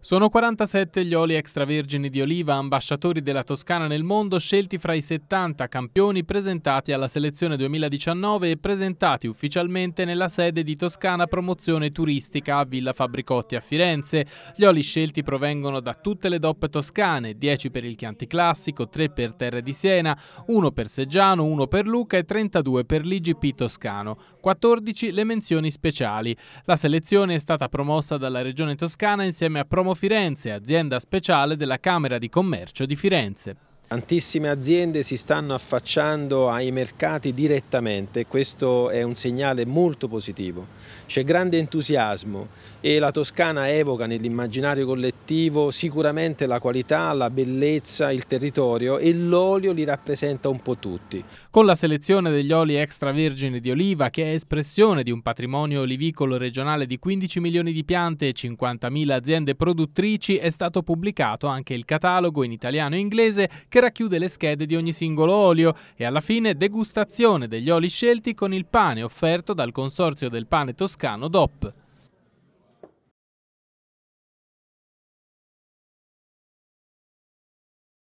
Sono 47 gli oli extravergini di oliva, ambasciatori della Toscana nel mondo, scelti fra i 70 campioni presentati alla selezione 2019 e presentati ufficialmente nella sede di Toscana Promozione Turistica a Villa Fabbricotti a Firenze. Gli oli scelti provengono da tutte le DOP toscane, 10 per il Chianti Classico, 3 per Terre di Siena, 1 per Seggiano, 1 per Luca e 32 per l'IGP Toscano, 14 le menzioni speciali. La selezione è stata promossa dalla Regione Toscana insieme a promozione Firenze, azienda speciale della Camera di Commercio di Firenze. Tantissime aziende si stanno affacciando ai mercati direttamente, questo è un segnale molto positivo. C'è grande entusiasmo e la Toscana evoca nell'immaginario collettivo sicuramente la qualità, la bellezza, il territorio e l'olio li rappresenta un po' tutti. Con la selezione degli oli extravergini di oliva, che è espressione di un patrimonio olivicolo regionale di 15 milioni di piante e 50.000 aziende produttrici, è stato pubblicato anche il catalogo in italiano e inglese che che racchiude le schede di ogni singolo olio e alla fine degustazione degli oli scelti con il pane offerto dal Consorzio del Pane Toscano DOP.